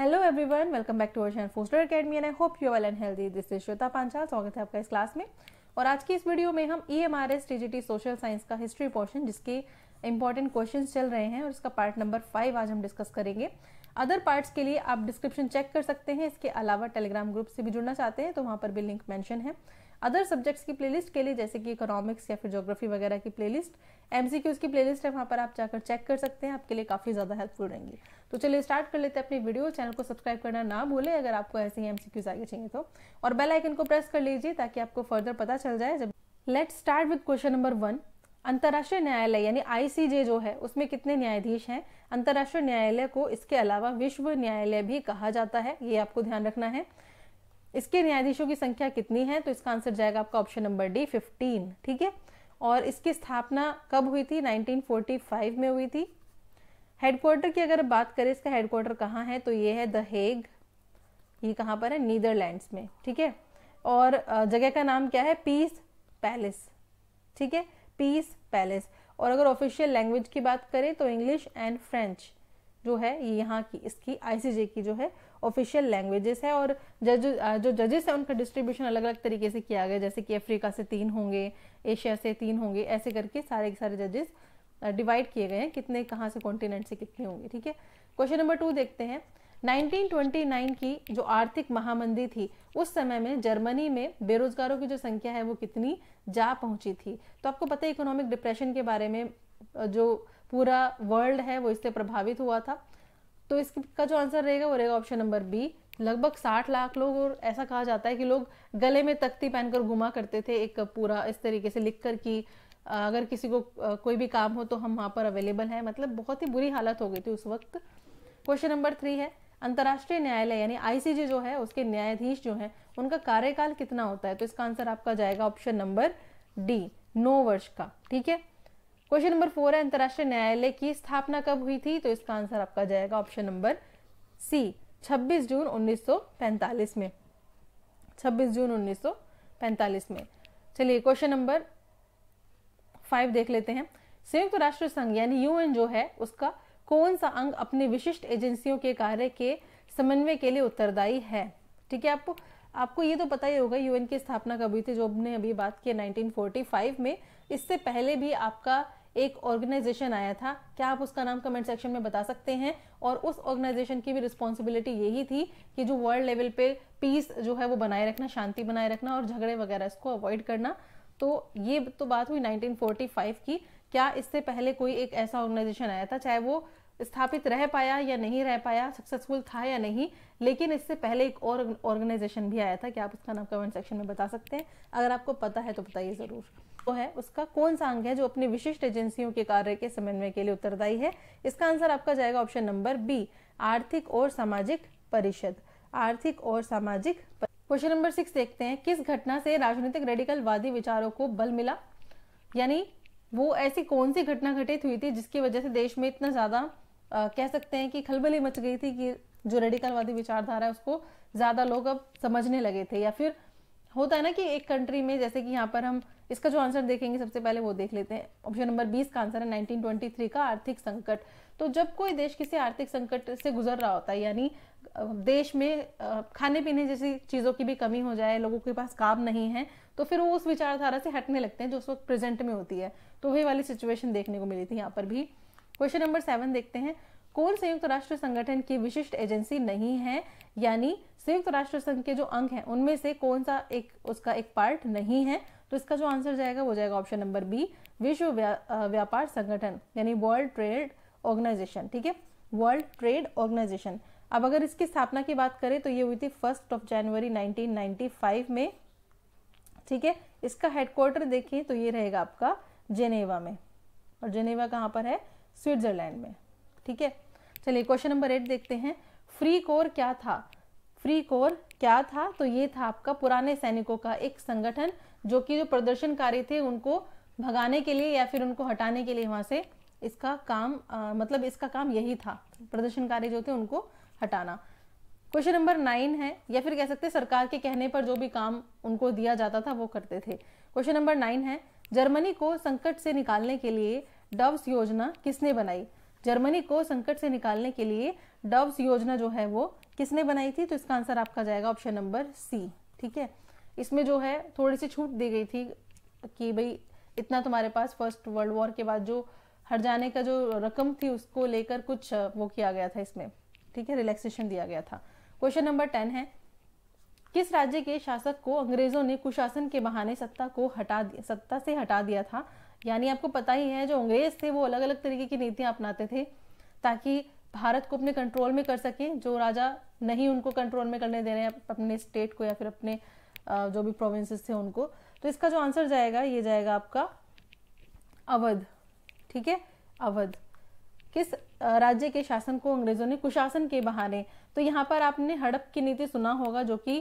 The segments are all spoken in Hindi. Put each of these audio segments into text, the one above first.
hello everyone welcome back to our Foster Academy and I hope you well and healthy this is Shweta Panchal स्वागत है आपका इस क्लास में और आज की इस वीडियो में हम E M R S T social science का हिस्ट्री पोर्शन जिसके इंपॉर्टेंट क्वेश्चन चल रहे हैं और इसका पार्ट नंबर फाइव आज हम डिस्कस करेंगे अदर पार्ट्स के लिए आप डिस्क्रिप्शन चेक कर सकते हैं इसके अलावा टेलीग्राम ग्रुप से भी जुड़ना चाहते हैं तो वहाँ पर भी लिंक मैंशन है अदर सब्जेक्ट्स की प्लेलिस्ट के लिए जैसे कि इकोनॉमिक्स या फिर जोग्राफी वगैरह की प्लेलिस्ट एमसीक्यूज की प्लेलिस्ट है वहाँ पर आप जाकर चेक कर सकते हैं आपके लिए काफ़ी ज़्यादा हेल्पफुल रहेंगी तो चलिए स्टार्ट कर लेते हैं अपनी वीडियो चैनल को सब्सक्राइब करना ना भूलें अगर आपको ऐसे ही एमसीक्यूज आगे चाहिए तो और बेल आइकन को प्रेस कर लीजिए ताकि आपको फर्दर पता चल जाए जब let start with question number one अंतर्राष्ट्रीय न्यायालय यानी आईसीजे जो है उसमें कितने न्यायाधीश हैं अंतर्राष्ट्रीय न्यायालय को इसके अलावा विश्व न्यायालय भी कहा जाता है ये आपको ध्यान रखना है इसके न्यायाधीशों की संख्या कितनी है तो इसका आंसर जाएगा आपका ऑप्शन नंबर डी फिफ्टीन ठीक है और इसकी स्थापना कब हुई थी 1945 में हुई थी हेडक्वार्टर की अगर बात करें इसका हेडक्वार्टर कहाँ है तो ये है द हेग ये कहाँ पर है नीदरलैंड्स में ठीक है और जगह का नाम क्या है पीस पैलेस ठीक है पीस पैलेस और अगर ऑफिशियल लैंग्वेज की बात करें तो इंग्लिश एंड फ्रेंच जो है ये यहाँ की इसकी आईसीजे की जो है ऑफिशियल लैंग्वेजेस है और जज जो जजेस हैं उनका डिस्ट्रीब्यूशन अलग अलग तरीके से किया गया जैसे कि अफ्रीका से तीन होंगे एशिया से तीन होंगे ऐसे करके सारे के सारे जजेस डिवाइड किए गए हैं कितने कहाँ से कॉन्टिनेंट से कितने होंगे ठीक है क्वेश्चन नंबर टू देखते हैं 1929 की जो आर्थिक महामंदी थी उस समय में जर्मनी में बेरोजगारों की जो संख्या है वो कितनी जा पहुंची थी तो आपको पता है इकोनॉमिक डिप्रेशन के बारे में जो पूरा वर्ल्ड है वो इससे प्रभावित हुआ था तो इसका जो आंसर रहेगा वो रहेगा ऑप्शन नंबर बी लगभग साठ लाख लोग और ऐसा कहा जाता है कि लोग गले में तख्ती पहनकर घुमा करते थे एक पूरा इस तरीके से लिख कर की अगर किसी को कोई भी काम हो तो हम वहाँ पर अवेलेबल हैं मतलब बहुत ही बुरी हालत हो गई थी उस वक्त क्वेश्चन नंबर थ्री है अंतर्राष्ट्रीय न्यायालय यानी आईसीजे जो है उसके न्यायाधीश जो है उनका कार्यकाल कितना होता है तो इसका आंसर आपका जाएगा ऑप्शन नंबर डी नौ वर्ष का ठीक है क्वेश्चन नंबर फोर है अंतर्राष्ट्रीय न्यायालय की स्थापना कब हुई थी तो इसका आंसर आपका जाएगा ऑप्शन नंबर सी 26 जून 1945 में 26 जून 1945 में चलिए क्वेश्चन नंबर फाइव देख लेते हैं संयुक्त राष्ट्र संघ यानी यूएन जो है उसका कौन सा अंग अपने विशिष्ट एजेंसियों के कार्य के समन्वय के लिए उत्तरदायी है ठीक है आपको आपको ये तो पता ही होगा यूएन की स्थापना कब हुई थी जो हमने अभी बात की 1945 में इससे पहले भी आपका एक ऑर्गेनाइजेशन आया था क्या आप उसका नाम कमेंट सेक्शन में बता सकते हैं और उस ऑर्गेनाइजेशन की भी रिस्पॉन्सिबिलिटी यही थी कि जो वर्ल्ड लेवल पे पीस जो है वो बनाए रखना शांति बनाए रखना और झगड़े वगैरह इसको अवॉइड करना तो ये तो बात हुई 1945 की क्या इससे पहले कोई एक ऐसा ऑर्गेनाइजेशन आया था चाहे वो स्थापित रह पाया या नहीं रह पाया सक्सेसफुल था या नहीं लेकिन इससे पहले एक और ऑर्गेनाइजेशन भी आया था क्या आप उसका नाम कमेंट सेक्शन में बता सकते हैं अगर आपको पता है तो बताइए ज़रूर वो तो है उसका कौन सा अंग है जो अपनी विशिष्ट एजेंसियों के कार्य के समन्वय के लिए उत्तरदायी है इसका आंसर आपका जाएगा ऑप्शन नंबर बी आर्थिक और सामाजिक परिषद आर्थिक और सामाजिक क्वेश्चन नंबर सिक्स देखते हैं किस घटना से राजनीतिक रेडिकल वादी विचारों को बल मिला यानी वो ऐसी कौन सी घटना घटित हुई थी जिसकी वजह से देश में इतना ज़्यादा कह सकते हैं कि खलबली मच गई थी कि जो रेडिकलवादी विचारधारा है उसको ज़्यादा लोग अब समझने लगे थे या फिर होता है ना कि एक कंट्री में जैसे कि यहाँ पर हम इसका जो आंसर देखेंगे सबसे पहले वो देख लेते हैं ऑप्शन नंबर बीस का आंसर है 1923 का आर्थिक संकट तो जब कोई देश किसी आर्थिक संकट से गुजर रहा होता है यानी देश में खाने पीने जैसी चीज़ों की भी कमी हो जाए लोगों के पास काम नहीं है तो फिर वो उस विचारधारा से हटने लगते हैं जो उस वक्त प्रेजेंट में होती है तो वही वाली सिचुएशन देखने को मिली थी यहाँ पर भी क्वेश्चन नंबर सेवन देखते हैं कौन संयुक्त राष्ट्र संगठन की विशिष्ट एजेंसी नहीं है यानी संयुक्त राष्ट्र संघ के जो अंग हैं उनमें से कौन सा एक उसका एक पार्ट नहीं है तो इसका जो आंसर जाएगा वो जाएगा ऑप्शन नंबर बी विश्व व्यापार संगठन यानी वर्ल्ड ट्रेड ऑर्गेनाइजेशन ठीक है वर्ल्ड ट्रेड ऑर्गेनाइजेशन अब अगर इसकी स्थापना की बात करें तो ये हुई थी फर्स्ट ऑफ जनवरी 1995 में ठीक है इसका हेडक्वार्टर देखें तो ये रहेगा आपका जेनेवा में और जेनेवा कहाँ पर है स्विट्जरलैंड में ठीक है चलिए क्वेश्चन नंबर एट देखते हैं फ्री कोर क्या था फ्री कोर क्या था तो ये था आपका पुराने सैनिकों का एक संगठन जो कि जो प्रदर्शनकारी थे उनको भगाने के लिए या फिर उनको हटाने के लिए वहां से इसका काम आ, मतलब इसका काम यही था प्रदर्शनकारी जो थे उनको हटाना क्वेश्चन नंबर नाइन है या फिर कह सकते हैं सरकार के कहने पर जो भी काम उनको दिया जाता था वो करते थे क्वेश्चन नंबर नाइन है जर्मनी को संकट से निकालने के लिए डव्स योजना किसने बनाई जर्मनी को संकट से निकालने के लिए डव्स योजना जो है वो किसने बनाई थी तो इसका आंसर आपका जाएगा ऑप्शन नंबर सी ठीक है इसमें जो है थोड़ी सी छूट दी गई थी कि भाई इतना तुम्हारे पास फर्स्ट वर्ल्ड वॉर के बाद जो हर जाने का जो रकम थी उसको लेकर कुछ वो किया गया था इसमें ठीक है रिलैक्सेशन दिया गया था क्वेश्चन नंबर टेन है किस राज्य के शासक को अंग्रेजों ने कुशासन के बहाने सत्ता को हटा सत्ता से हटा दिया था यानी आपको पता ही है जो अंग्रेज थे वो अलग अलग तरीके की नीतियाँ अपनाते थे ताकि भारत को अपने कंट्रोल में कर सकें जो राजा नहीं उनको कंट्रोल में करने दे रहे हैं अपने स्टेट को या फिर अपने जो भी प्रोविंसेस थे उनको तो इसका जो आंसर जाएगा ये जाएगा आपका अवध ठीक है अवध किस राज्य के शासन को अंग्रेजों ने कुशासन के बहाने तो यहाँ पर आपने हड़प की नीति सुना होगा जो कि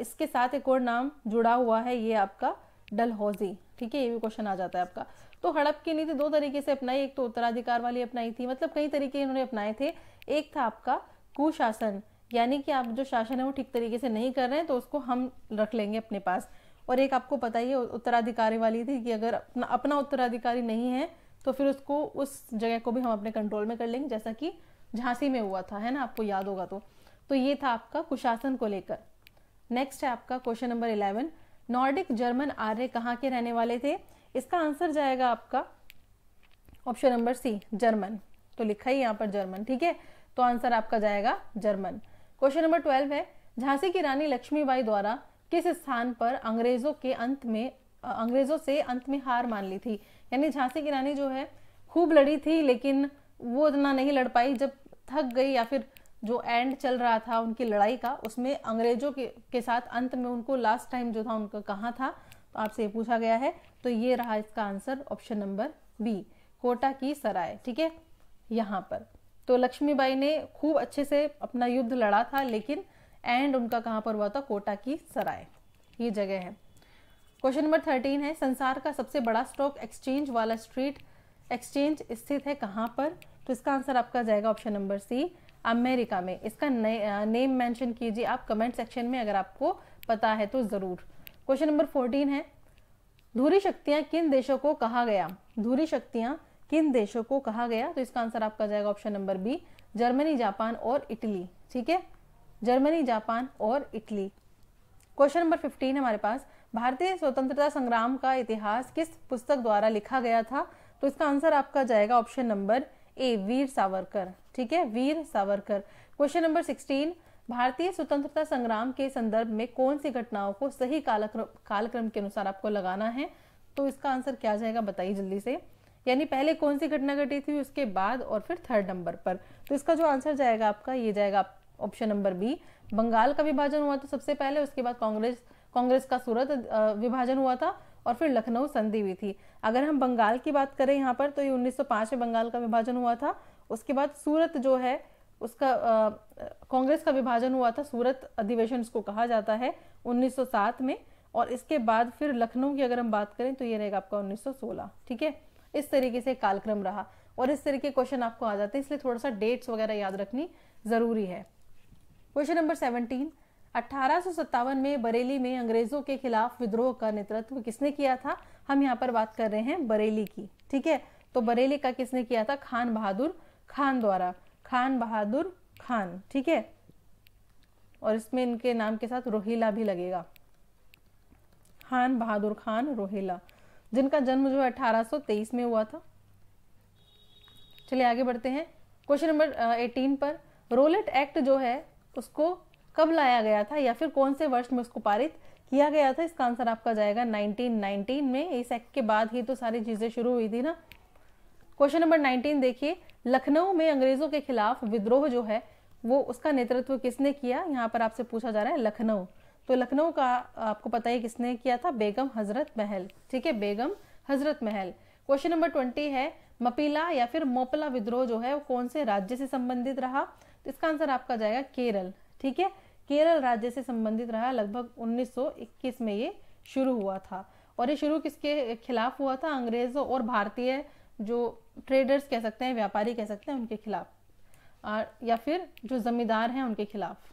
इसके साथ एक और नाम जुड़ा हुआ है ये आपका डलहौजी ठीक है ये भी क्वेश्चन आ जाता है आपका तो हड़प की नीति दो तरीके से अपनाई एक तो उत्तराधिकार वाली अपनाई थी मतलब कई तरीके इन्होंने अपनाए थे एक था आपका कुशासन यानी कि आप जो शासन है वो ठीक तरीके से नहीं कर रहे हैं तो उसको हम रख लेंगे अपने पास और एक आपको पता ही है उत्तराधिकारी वाली थी कि अगर अपना अपना उत्तराधिकारी नहीं है तो फिर उसको उस जगह को भी हम अपने कंट्रोल में कर लेंगे जैसा कि झांसी में हुआ था है ना आपको याद होगा तो तो ये था आपका कुशासन को लेकर नेक्स्ट है आपका question number eleven Nordic German आर्य कहाँ के रहने वाले थे इसका आंसर जाएगा आपका ऑप्शन नंबर सी जर्मन तो लिखा ही यहाँ पर जर्मन ठीक है तो आंसर आपका जाएगा जर्मन क्वेश्चन नंबर ट्वेल्व है झांसी की रानी लक्ष्मीबाई द्वारा किस स्थान पर अंग्रेजों के अंत में अंग्रेजों से अंत में हार मान ली थी यानी झांसी की रानी जो है खूब लड़ी थी लेकिन वो इतना नहीं लड़ पाई जब थक गई या फिर जो एंड चल रहा था उनकी लड़ाई का उसमें अंग्रेजों के, के साथ अंत में उनको लास्ट टाइम जो था उनका कहाँ था तो आपसे ये पूछा गया है तो ये रहा इसका answer option number B Kota की सराय ठीक है यहाँ पर तो लक्ष्मीबाई ने खूब अच्छे से अपना युद्ध लड़ा था लेकिन एंड उनका कहाँ पर हुआ था कोटा की सराय ये जगह है क्वेश्चन नंबर थर्टीन है संसार का सबसे बड़ा स्टॉक एक्सचेंज वाला स्ट्रीट एक्सचेंज स्थित है कहाँ पर तो इसका आंसर आपका जाएगा ऑप्शन नंबर सी अमेरिका में इसका नेम मेंशन कीजिए आप कमेंट सेक्शन में अगर आपको पता है तो ज़रूर क्वेश्चन नंबर फोर्टीन है धूरी शक्तियां किन देशों को कहा गया धूरी शक्तियां किन देशों को कहा गया तो इसका आंसर आपका जाएगा option number B Germany Japan और इटली ठीक है जर्मनी जापान और इटली क्वेश्चन नंबर फिफ्टीन हमारे पास भारतीय स्वतंत्रता संग्राम का इतिहास किस पुस्तक द्वारा लिखा गया था तो इसका आंसर आपका जाएगा option number A Veer Savarkar ठीक है Veer Savarkar question number sixteen भारतीय स्वतंत्रता संग्राम के संदर्भ में कौन सी घटनाओं को सही कालक्रम कालक्रम के अनुसार आपको लगाना है तो इसका आंसर क्या जाएगा बताइए जल्दी से यानी पहले कौन सी घटना घटी थी उसके बाद और फिर थर्ड नंबर पर तो इसका जो आंसर जाएगा आपका ये जाएगा ऑप्शन नंबर बी बंगाल का विभाजन हुआ तो सबसे पहले उसके बाद कांग्रेस कांग्रेस का सूरत विभाजन हुआ था और फिर लखनऊ संधि हुई थी अगर हम बंगाल की बात करें यहाँ पर तो ये 1905 में बंगाल का विभाजन हुआ था उसके बाद सूरत जो है उसका कांग्रेस का विभाजन हुआ था सूरत अधिवेशन इसको कहा जाता है 1907 में और इसके बाद फिर लखनऊ की अगर हम बात करें तो ये रहेगा आपका 1916 ठीक है इस तरीके से कालक्रम रहा और इस तरीके क्वेश्चन आपको आ जाते हैं इसलिए थोड़ा सा डेट्स वगैरह याद रखनी ज़रूरी है क्वेश्चन नंबर सेवनटीन अट्ठारह में बरेली में अंग्रेजों के खिलाफ विद्रोह का नेतृत्व किसने किया था हम यहाँ पर बात कर रहे हैं बरेली की ठीक है तो बरेली का किसने किया था खान बहादुर खान द्वारा खान बहादुर खान ठीक है और इसमें इनके नाम के साथ रोहिला भी लगेगा खान बहादुर खान रोहिला जिनका जन्म जो है अठारह में हुआ था चलिए आगे बढ़ते हैं क्वेश्चन नंबर 18 पर रोलेट एक्ट जो है उसको कब लाया गया था या फिर कौन से वर्ष में उसको पारित किया गया था इसका आंसर आपका जाएगा 1919 में इस एक्ट के बाद ही तो सारी चीज़ें शुरू हुई थी ना क्वेश्चन नंबर 19 देखिए लखनऊ में अंग्रेजों के खिलाफ विद्रोह जो है वो उसका नेतृत्व किसने किया यहाँ पर आपसे पूछा जा रहा है लखनऊ तो लखनऊ का आपको पता ही किसने किया था बेगम हजरत महल ठीक है बेगम हजरत महल क्वेश्चन नंबर ट्वेंटी है मपीला या फिर मोपला विद्रोह जो है वो कौन से राज्य से संबंधित रहा तो इसका आंसर आपका जाएगा केरल ठीक है केरल राज्य से संबंधित रहा लगभग 1921 में ये शुरू हुआ था और ये शुरू किसके खिलाफ हुआ था अंग्रेजों और भारतीय जो ट्रेडर्स कह सकते हैं व्यापारी कह सकते हैं उनके खिलाफ और या फिर जो जमींदार हैं उनके खिलाफ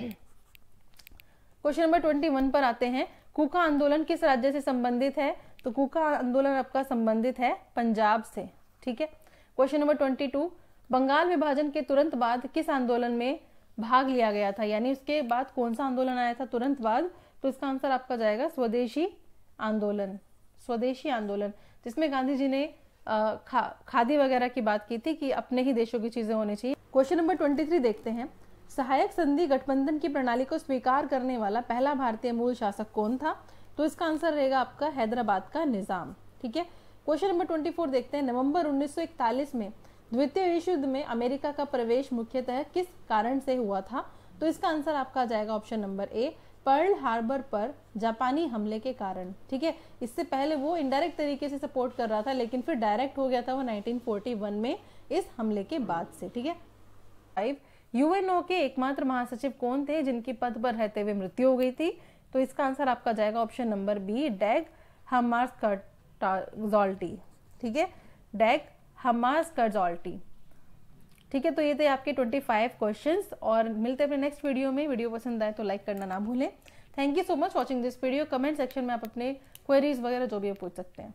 क्वेश्चन नंबर ट्वेंटी वन पर आते हैं कुका आंदोलन किस राज्य से संबंधित है तो कुका आंदोलन आपका संबंधित है पंजाब से ठीक है question number twenty two Bengal विभाजन के तुरंत बाद किस आंदोलन में भाग लिया गया था यानी उसके बाद कौन सा आंदोलन आया था तुरंत बाद तो इसका आंसर आपका जाएगा स्वदेशी आंदोलन स्वदेशी आंदोलन जिसमें गांधी जी ने खा, खादी वगैरह की बात की थी कि अपने ही देशों की चीजें होनी चाहिए क्वेश्चन नंबर ट्वेंटी थ्री देखते हैं सहायक संधि गठबंधन की प्रणाली को स्वीकार करने वाला पहला भारतीय मूल शासक कौन था तो इसका आंसर रहेगा आपका हैदराबाद का निजाम ठीक है क्वेश्चन नंबर ट्वेंटी फोर देखते हैं नवंबर उन्नीस में द्वितीय विश्व युद्ध में अमेरिका का प्रवेश मुख्यतः किस कारण से हुआ था तो इसका आंसर आपका आ जाएगा option number A Pearl Harbor पर जापानी हमले के कारण ठीक है इससे पहले वो इनडायरेक्ट तरीके से सपोर्ट कर रहा था लेकिन फिर डायरेक्ट हो गया था वो 1941 में इस हमले के बाद से ठीक है फाइव यूएनओ के एकमात्र महासचिव कौन थे जिनकी पद पर रहते हुए मृत्यु हो गई थी तो इसका आंसर आपका जाएगा option number B Dag Hammarskjold ठीक है डैग हमास कर्जॉल्टी ठीक है तो ये थे आपके 25 क्वेश्चंस और मिलते अपने नेक्स्ट वीडियो में वीडियो पसंद आए तो लाइक करना ना भूलें thank you so much watching this video comment section में आप अपने क्वेरीज वगैरह जो भी आप पूछ सकते हैं